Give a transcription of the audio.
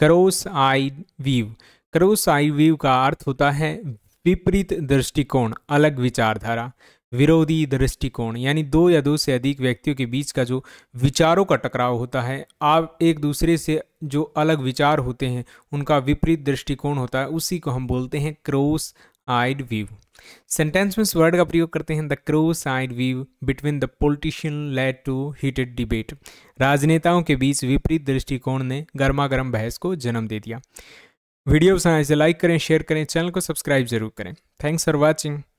cross eye view cross eye view का अर्थ होता है विपरीत दृष्टिकोण अलग विचारधारा विरोधी दृष्टिकोण यानी दो या दो से अधिक व्यक्तियों के बीच का जो विचारों का टकराव होता है आप एक दूसरे से जो अलग विचार होते हैं उनका विपरीत दृष्टिकोण होता है उसी को हम बोलते हैं क्रोस आइड व्यू सेंटेंस में इस वर्ड का प्रयोग करते हैं the cross eyed view between the politician led to heated debate राजनेताओं के बीच विपरीत दृष्टिकोण ने गर्मा गर्म बहस को जन्म दे दिया वीडियो पसंद आए लाइक करें शेयर करें चैनल को सब्सक्राइब जरूर करें थैंक्स फॉर वॉचिंग